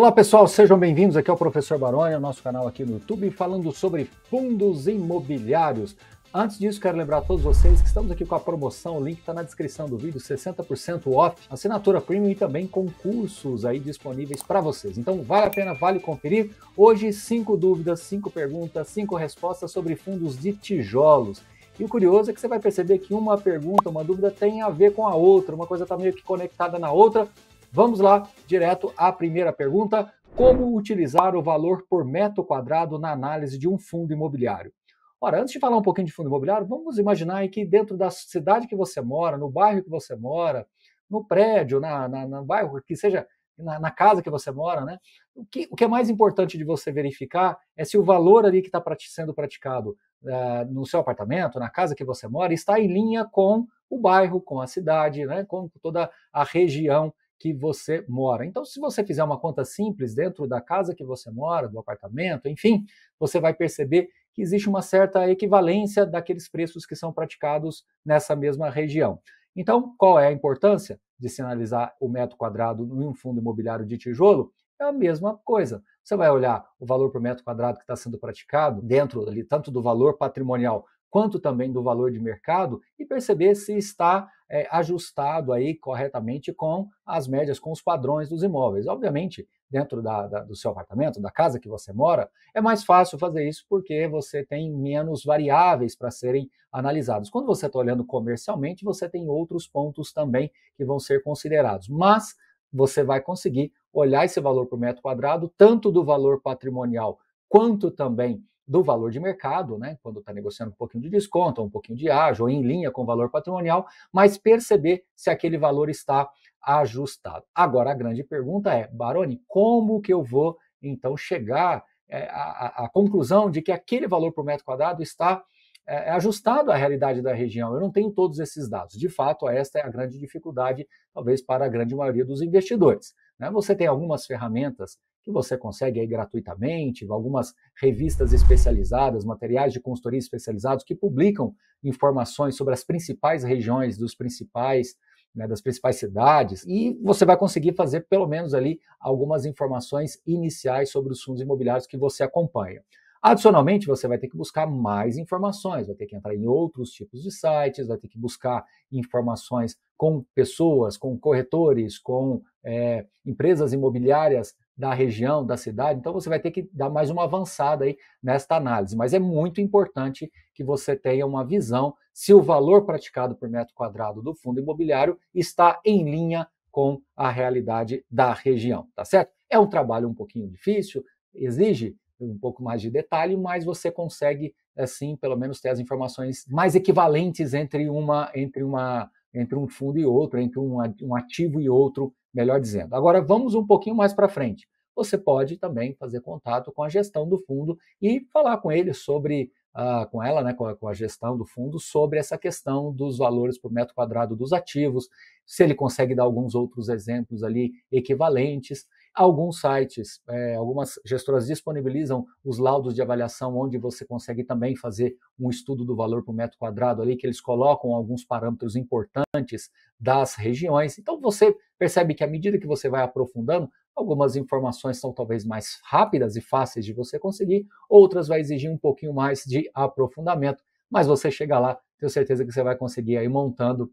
Olá pessoal, sejam bem-vindos. Aqui é Professor Baroni, ao nosso canal aqui no YouTube, falando sobre fundos imobiliários. Antes disso, quero lembrar a todos vocês que estamos aqui com a promoção, o link está na descrição do vídeo, 60% off, assinatura premium e também concursos aí disponíveis para vocês. Então vale a pena, vale conferir. Hoje, cinco dúvidas, cinco perguntas, cinco respostas sobre fundos de tijolos. E o curioso é que você vai perceber que uma pergunta, uma dúvida tem a ver com a outra, uma coisa está meio que conectada na outra, Vamos lá, direto à primeira pergunta: como utilizar o valor por metro quadrado na análise de um fundo imobiliário? Ora, antes de falar um pouquinho de fundo imobiliário, vamos imaginar que dentro da cidade que você mora, no bairro que você mora, no prédio, na, na, no bairro que seja, na, na, casa que você mora, né? O que, o que é mais importante de você verificar é se o valor ali que está sendo praticado uh, no seu apartamento, na casa que você mora, está em linha com o bairro, com a cidade, né? com toda a região que você mora. Então, se você fizer uma conta simples dentro da casa que você mora, do apartamento, enfim, você vai perceber que existe uma certa equivalência daqueles preços que são praticados nessa mesma região. Então, qual é a importância de sinalizar o metro quadrado em um fundo imobiliário de tijolo? É a mesma coisa. Você vai olhar o valor por metro quadrado que está sendo praticado dentro ali, tanto do valor patrimonial quanto também do valor de mercado, e perceber se está é, ajustado aí corretamente com as médias, com os padrões dos imóveis. Obviamente, dentro da, da, do seu apartamento, da casa que você mora, é mais fácil fazer isso porque você tem menos variáveis para serem analisados. Quando você está olhando comercialmente, você tem outros pontos também que vão ser considerados, mas você vai conseguir olhar esse valor por metro quadrado, tanto do valor patrimonial quanto também do valor de mercado, né, quando está negociando um pouquinho de desconto, um pouquinho de ágio, ou em linha com o valor patrimonial, mas perceber se aquele valor está ajustado. Agora, a grande pergunta é, Baroni, como que eu vou, então, chegar à, é, à conclusão de que aquele valor por metro quadrado está é, é, ajustado à realidade da região. Eu não tenho todos esses dados. De fato, esta é a grande dificuldade, talvez, para a grande maioria dos investidores. Né? Você tem algumas ferramentas que você consegue aí gratuitamente, algumas revistas especializadas, materiais de consultoria especializados que publicam informações sobre as principais regiões dos principais né, das principais cidades, e você vai conseguir fazer pelo menos ali algumas informações iniciais sobre os fundos imobiliários que você acompanha. Adicionalmente, você vai ter que buscar mais informações, vai ter que entrar em outros tipos de sites, vai ter que buscar informações com pessoas, com corretores, com é, empresas imobiliárias da região, da cidade. Então você vai ter que dar mais uma avançada aí nesta análise. Mas é muito importante que você tenha uma visão se o valor praticado por metro quadrado do fundo imobiliário está em linha com a realidade da região, tá certo? É um trabalho um pouquinho difícil, exige um pouco mais de detalhe, mas você consegue assim, pelo menos ter as informações mais equivalentes entre uma entre uma entre um fundo e outro, entre um, um ativo e outro melhor dizendo. Agora vamos um pouquinho mais para frente. Você pode também fazer contato com a gestão do fundo e falar com ele sobre, ah, com ela, né, com a, com a gestão do fundo, sobre essa questão dos valores por metro quadrado dos ativos, se ele consegue dar alguns outros exemplos ali equivalentes. Alguns sites, é, algumas gestoras disponibilizam os laudos de avaliação, onde você consegue também fazer um estudo do valor por metro quadrado ali, que eles colocam alguns parâmetros importantes das regiões. Então, você percebe que à medida que você vai aprofundando, algumas informações são talvez mais rápidas e fáceis de você conseguir, outras vai exigir um pouquinho mais de aprofundamento, mas você chega lá, tenho certeza que você vai conseguir aí montando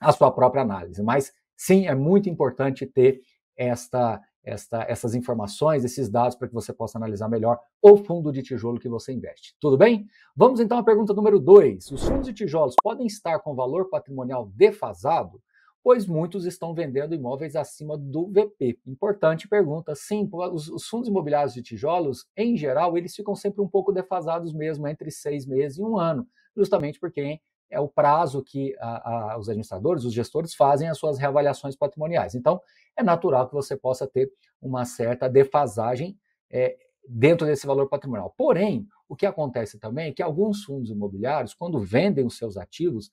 a sua própria análise. Mas sim, é muito importante ter esta, esta, essas informações, esses dados para que você possa analisar melhor o fundo de tijolo que você investe. Tudo bem? Vamos então à pergunta número 2. Os fundos de tijolos podem estar com valor patrimonial defasado? pois muitos estão vendendo imóveis acima do VP. Importante pergunta. Sim, os, os, fundos imobiliários de tijolos, em geral, eles ficam sempre um pouco defasados mesmo, entre seis meses e um ano, justamente porque é o prazo que a, a, os administradores, os gestores fazem as suas reavaliações patrimoniais. Então, é natural que você possa ter uma certa defasagem é, dentro desse valor patrimonial. Porém, o que acontece também é que alguns fundos imobiliários, quando vendem os seus ativos,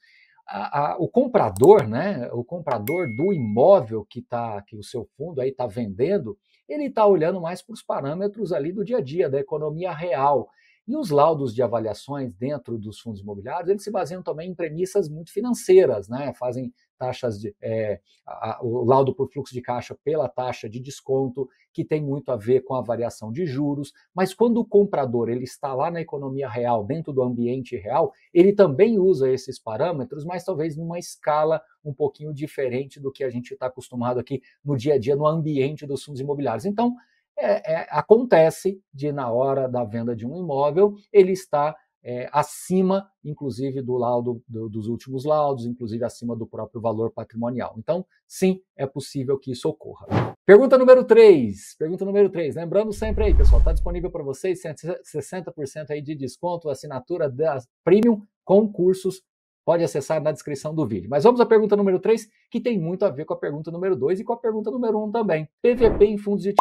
a, a, o comprador, né, o comprador do imóvel que tá, que o seu fundo aí está vendendo, ele está olhando mais para os parâmetros ali do dia a dia, da economia real. E os laudos de avaliações dentro dos fundos imobiliários, eles se baseiam também em premissas muito financeiras, né? Fazem taxas de é, a, o laudo por fluxo de caixa pela taxa de desconto, que tem muito a ver com a variação de juros, mas quando o comprador ele está lá na economia real, dentro do ambiente real, ele também usa esses parâmetros, mas talvez numa escala um pouquinho diferente do que a gente está acostumado aqui no dia a dia, no ambiente dos fundos imobiliários. Então, é, é, acontece de, na hora da venda de um imóvel, ele está é, acima, inclusive, do laudo do, dos últimos laudos, inclusive acima do próprio valor patrimonial. Então, sim, é possível que isso ocorra. Pergunta número 3. Pergunta número 3. Lembrando sempre aí, pessoal, está disponível para vocês 160% aí de desconto, assinatura da Premium com cursos pode acessar na descrição do vídeo. Mas vamos à pergunta número 3, que tem muito a ver com a pergunta número 2 e com a pergunta número 1 também. PVP em fundos de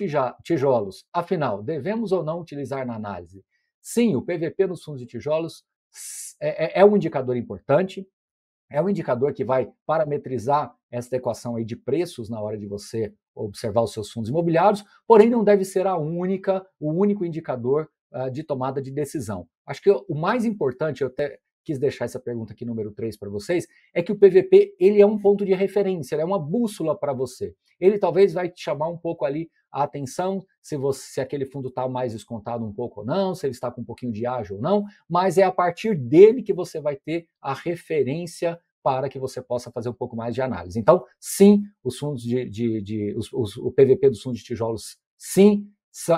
tijolos. Afinal, devemos ou não utilizar na análise? Sim, o PVP nos fundos de tijolos é, é, é um indicador importante, é um indicador que vai parametrizar esta equação aí de preços na hora de você observar os seus fundos imobiliários, porém não deve ser a única, o único indicador ah, de tomada de decisão. Acho que o mais importante, eu até quis deixar essa pergunta aqui número 3 para vocês, é que o PVP ele é um ponto de referência, é uma bússola para você. Ele talvez vai te chamar um pouco ali a atenção, se, você, se aquele fundo está mais descontado um pouco ou não, se ele está com um pouquinho de ágio ou não, mas é a partir dele que você vai ter a referência para que você possa fazer um pouco mais de análise. Então, sim, os fundos de, de, de os, os, o PVP dos fundos de tijolos, sim,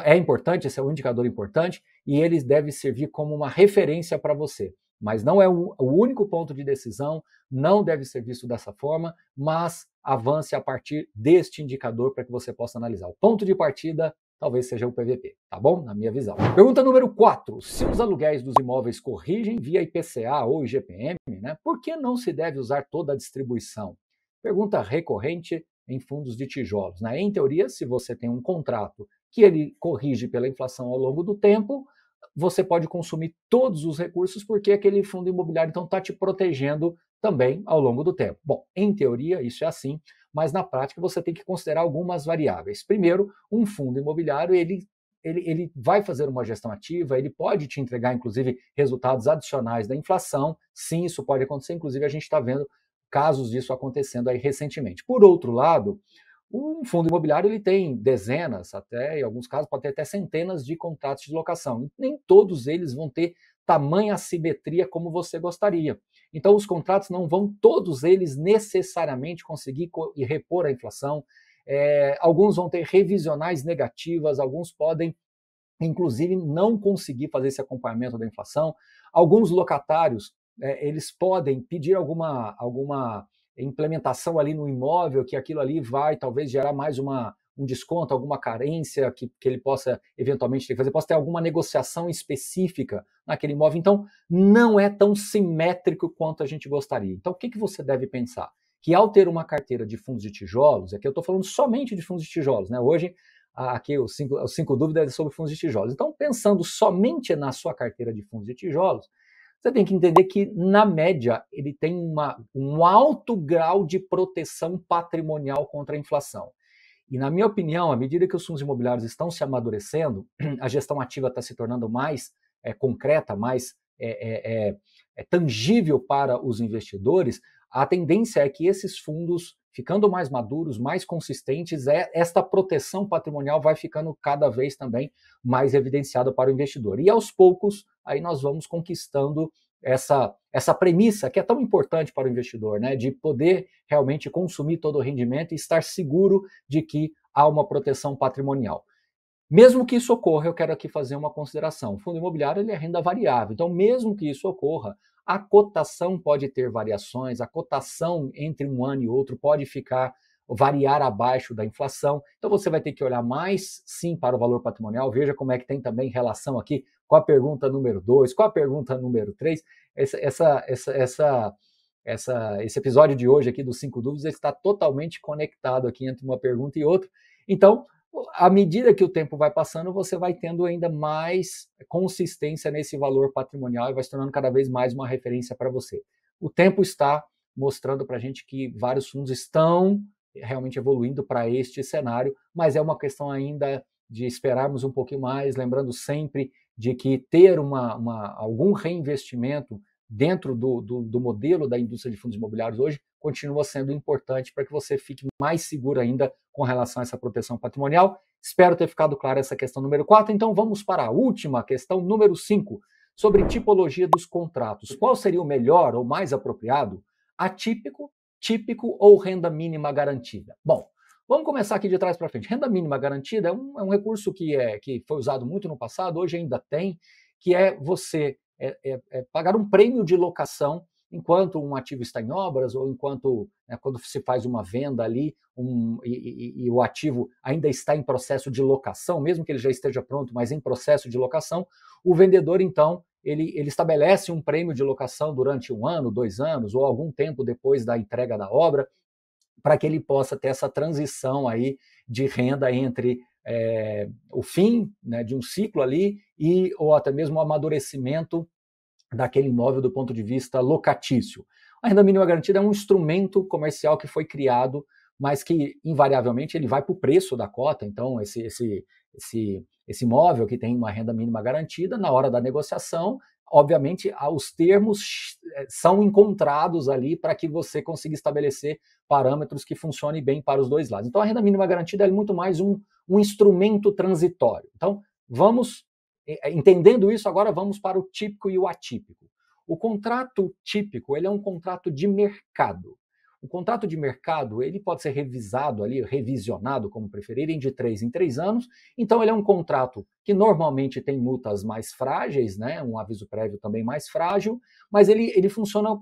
é importante, esse é um indicador importante e ele deve servir como uma referência para você. Mas não é o único ponto de decisão, não deve ser visto dessa forma, mas avance a partir deste indicador para que você possa analisar. O ponto de partida talvez seja o PVP, tá bom? Na minha visão. Pergunta número 4. Se os aluguéis dos imóveis corrigem via IPCA ou IGPM, né, por que não se deve usar toda a distribuição? Pergunta recorrente em fundos de tijolos. Né? Em teoria, se você tem um contrato que ele corrige pela inflação ao longo do tempo, você pode consumir todos os recursos porque aquele fundo imobiliário então está te protegendo também ao longo do tempo. Bom, em teoria isso é assim, mas na prática você tem que considerar algumas variáveis. Primeiro, um fundo imobiliário ele ele, ele vai fazer uma gestão ativa, ele pode te entregar, inclusive, resultados adicionais da inflação. Sim, isso pode acontecer. Inclusive, a gente está vendo casos disso acontecendo aí recentemente. Por outro lado, um fundo imobiliário ele tem dezenas, até em alguns casos pode ter até centenas de contratos de locação. Nem todos eles vão ter tamanha simetria como você gostaria. Então os contratos não vão todos eles necessariamente conseguir repor a inflação. É, alguns vão ter revisionais negativas, alguns podem inclusive não conseguir fazer esse acompanhamento da inflação. Alguns locatários é, eles podem pedir alguma alguma implementação ali no imóvel, que aquilo ali vai talvez gerar mais uma, um desconto, alguma carência que, que ele possa eventualmente ter que fazer, possa ter alguma negociação específica naquele imóvel. Então, não é tão simétrico quanto a gente gostaria. Então, o que, que você deve pensar? Que ao ter uma carteira de fundos de tijolos, aqui eu estou falando somente de fundos de tijolos, né? Hoje, aqui os cinco, os cinco dúvidas é sobre fundos de tijolos. Então, pensando somente na sua carteira de fundos de tijolos, você tem que entender que, na média, ele tem uma, um alto grau de proteção patrimonial contra a inflação. E, na minha opinião, à medida que os fundos imobiliários estão se amadurecendo, a gestão ativa está se tornando mais é, concreta, mais é é, é, é, tangível para os investidores, a tendência é que esses fundos ficando mais maduros, mais consistentes, é, esta proteção patrimonial vai ficando cada vez também mais evidenciada para o investidor. E aos poucos, aí nós vamos conquistando essa, essa premissa que é tão importante para o investidor, né, de poder realmente consumir todo o rendimento e estar seguro de que há uma proteção patrimonial. Mesmo que isso ocorra, eu quero aqui fazer uma consideração. O fundo imobiliário ele é renda variável, então mesmo que isso ocorra, a cotação pode ter variações, a cotação entre um ano e outro pode ficar variar abaixo da inflação. Então você vai ter que olhar mais sim para o valor patrimonial. Veja como é que tem também relação aqui com a pergunta número 2, com a pergunta número 3. Essa, essa, essa, essa, essa, esse episódio de hoje aqui dos cinco dúvidas está totalmente conectado aqui entre uma pergunta e outra. Então, à medida que o tempo vai passando, você vai tendo ainda mais consistência nesse valor patrimonial e vai se tornando cada vez mais uma referência para você. O tempo está mostrando para a gente que vários fundos estão realmente evoluindo para este cenário, mas é uma questão ainda de esperarmos um pouquinho mais, lembrando sempre de que ter uma, uma algum reinvestimento dentro do, do, do, modelo da indústria de fundos imobiliários hoje, continua sendo importante para que você fique mais seguro ainda com relação a essa proteção patrimonial. Espero ter ficado clara essa questão número 4. Então vamos para a última questão, número 5, sobre tipologia dos contratos. Qual seria o melhor ou mais apropriado? Atípico, típico ou renda mínima garantida? Bom, vamos começar aqui de trás para frente. Renda mínima garantida é um, é um recurso que, é, que foi usado muito no passado, hoje ainda tem, que é você é, é, é, pagar um prêmio de locação enquanto um ativo está em obras ou enquanto né, quando se faz uma venda ali um, e, e, e, o ativo ainda está em processo de locação, mesmo que ele já esteja pronto, mas em processo de locação, o vendedor então ele, ele estabelece um prêmio de locação durante um ano, dois anos ou algum tempo depois da entrega da obra para que ele possa ter essa transição aí de renda entre é, o fim né, de um ciclo ali e ou até mesmo o amadurecimento daquele imóvel do ponto de vista locatício. A renda mínima garantida é um instrumento comercial que foi criado, mas que invariavelmente ele vai para o preço da cota. Então, esse, esse, esse, esse imóvel que tem uma renda mínima garantida, na hora da negociação, obviamente, os termos eh, são encontrados ali para que você consiga estabelecer parâmetros que funcionem bem para os dois lados. Então, a renda mínima garantida é muito mais um, um instrumento transitório. Então, vamos, eh, eh, entendendo isso, agora vamos para o típico e o atípico. O contrato típico ele é um contrato de mercado. O contrato de mercado ele pode ser revisado ali, revisionado, como preferirem, de três em três anos. Então ele é um contrato que normalmente tem multas mais frágeis, né? um aviso prévio também mais frágil, mas ele, ele funciona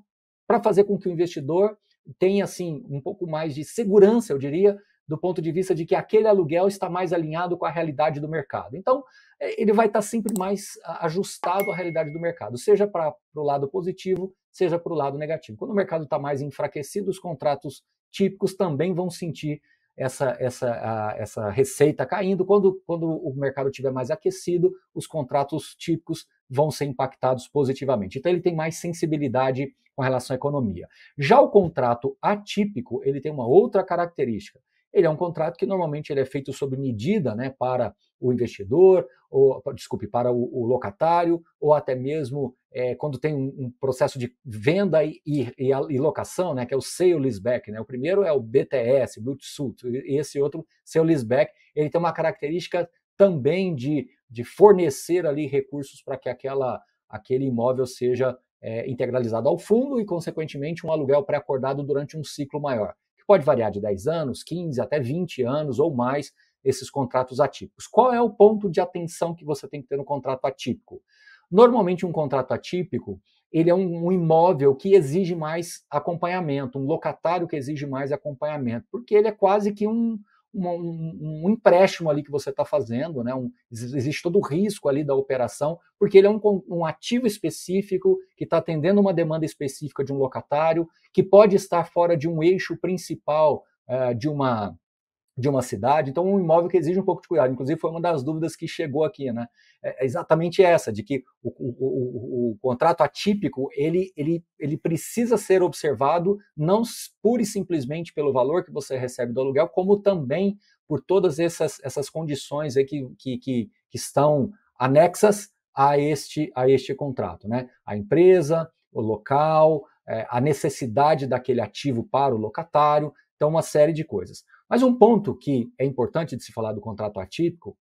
para fazer com que o investidor tenha assim um pouco mais de segurança, eu diria, do ponto de vista de que aquele aluguel está mais alinhado com a realidade do mercado. Então, é, ele vai estar tá sempre mais ajustado à realidade do mercado, seja para o lado positivo, seja para o lado negativo. Quando o mercado está mais enfraquecido, os contratos típicos também vão sentir essa, essa, a, essa receita caindo. Quando, quando o mercado estiver mais aquecido, os contratos típicos vão ser impactados positivamente. Então, ele tem mais sensibilidade com relação à economia. Já o contrato atípico, ele tem uma outra característica. Ele é um contrato que normalmente ele é feito sob medida né, para o investidor, ou desculpe, para o, o locatário, ou até mesmo é, quando tem um, um, processo de venda e, e, e, a, e, locação, né, que é o sale leaseback. Né? O primeiro é o BTS, Built Suit, e esse outro, sale leaseback, ele tem uma característica também de, de fornecer ali recursos para que aquela, aquele imóvel seja é, integralizado ao fundo e, consequentemente, um aluguel pré-acordado durante um ciclo maior. Pode variar de 10 anos, 15 até 20 anos ou mais esses contratos atípicos. Qual é o ponto de atenção que você tem que ter no contrato atípico? Normalmente um contrato atípico, ele é um, um, imóvel que exige mais acompanhamento, um locatário que exige mais acompanhamento, porque ele é quase que um, um, um, empréstimo ali que você está fazendo, né? Um, existe todo o risco ali da operação, porque ele é um, um ativo específico que está atendendo uma demanda específica de um locatário, que pode estar fora de um eixo principal uh, de uma de uma cidade, então um imóvel que exige um pouco de cuidado. Inclusive, foi uma das dúvidas que chegou aqui, né? É, é exatamente essa, de que o, o, o, o contrato atípico, ele, ele, ele precisa ser observado não pura e simplesmente pelo valor que você recebe do aluguel, como também por todas essas, essas condições aí que, que, que, que estão anexas a este, a este contrato, né? A empresa, o local, é, a necessidade daquele ativo para o locatário, então uma série de coisas. Mas um ponto que é importante de se falar do contrato atípico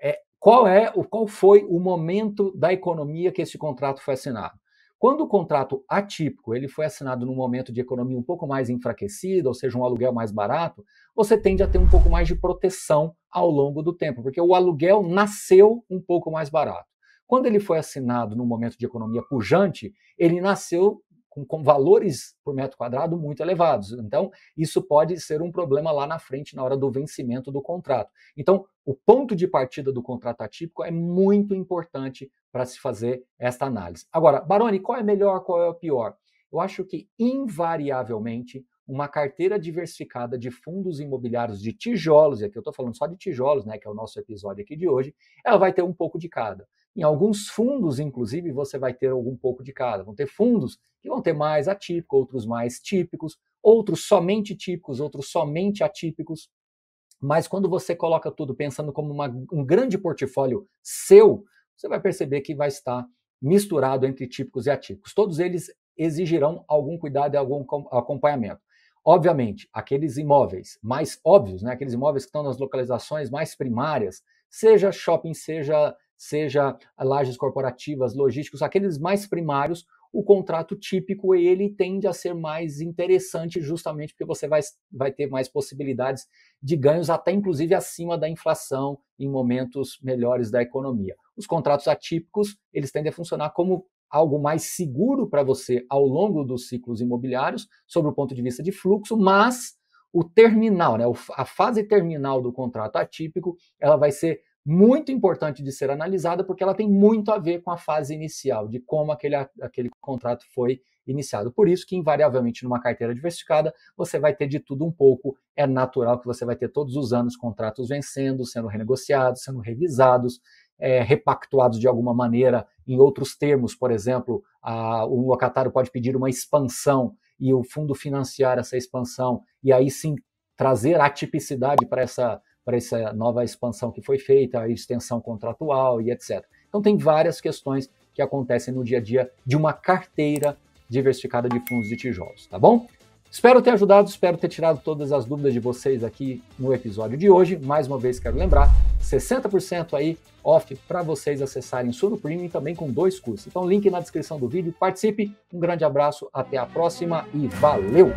é qual é o qual foi o momento da economia que esse contrato foi assinado. Quando o contrato atípico ele foi assinado num momento de economia um pouco mais enfraquecida, ou seja, um aluguel mais barato, você tende a ter um pouco mais de proteção ao longo do tempo, porque o aluguel nasceu um pouco mais barato. Quando ele foi assinado num momento de economia pujante, ele nasceu com, com, valores por metro quadrado muito elevados. Então, isso pode ser um problema lá na frente, na hora do vencimento do contrato. Então, o ponto de partida do contrato atípico é muito importante para se fazer esta análise. Agora, Baroni, qual é melhor, qual é o pior? Eu acho que, invariavelmente, uma carteira diversificada de fundos imobiliários de tijolos, e aqui eu estou falando só de tijolos, né, que é o nosso episódio aqui de hoje, ela vai ter um pouco de cada. Em alguns fundos, inclusive, você vai ter algum pouco de cada. Vão ter fundos que vão ter mais atípico, outros mais típicos, outros somente típicos, outros somente atípicos. Mas quando você coloca tudo pensando como uma, um grande portfólio seu, você vai perceber que vai estar misturado entre típicos e atípicos. Todos eles exigirão algum cuidado e algum acompanhamento. Obviamente, aqueles imóveis mais óbvios, né, aqueles imóveis que estão nas localizações mais primárias, seja shopping, seja seja lajes corporativas, logísticos, aqueles mais primários, o contrato típico ele tende a ser mais interessante justamente porque você vai, vai ter mais possibilidades de ganhos até inclusive acima da inflação em momentos melhores da economia. Os contratos atípicos, eles tendem a funcionar como algo mais seguro para você ao longo dos ciclos imobiliários, sobre o ponto de vista de fluxo, mas o terminal, né, a fase terminal do contrato atípico, ela vai ser muito importante de ser analisada, porque ela tem muito a ver com a fase inicial, de como aquele, aquele contrato foi iniciado. Por isso que, invariavelmente, numa carteira diversificada, você vai ter de tudo um pouco. É natural que você vai ter todos os anos contratos vencendo, sendo renegociados, sendo revisados, é, repactuados de alguma maneira em outros termos. Por exemplo, a, o locatário pode pedir uma expansão e o fundo financiar essa expansão, e aí sim trazer atipicidade para essa para essa nova expansão que foi feita, a extensão contratual e etc. Então, tem várias questões que acontecem no dia a dia de uma carteira diversificada de fundos de tijolos, tá bom? Espero ter ajudado, espero ter tirado todas as dúvidas de vocês aqui no episódio de hoje. Mais uma vez quero lembrar, 60% aí off para vocês acessarem Suno Premium também com dois cursos. Então link na descrição do vídeo, participe. Um grande abraço, até a próxima e valeu.